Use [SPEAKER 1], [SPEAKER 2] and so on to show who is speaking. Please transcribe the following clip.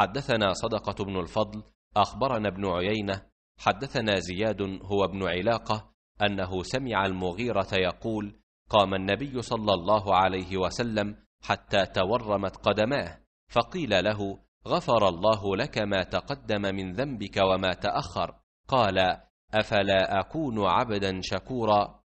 [SPEAKER 1] حدثنا صدقة بن الفضل
[SPEAKER 2] أخبرنا ابن عيينة حدثنا زياد هو ابن علاقة أنه
[SPEAKER 3] سمع المغيرة يقول قام النبي صلى الله عليه وسلم حتى تورمت قدماه فقيل له غفر الله لك ما تقدم
[SPEAKER 4] من ذنبك وما تأخر قال أفلا أكون عبدا شكورا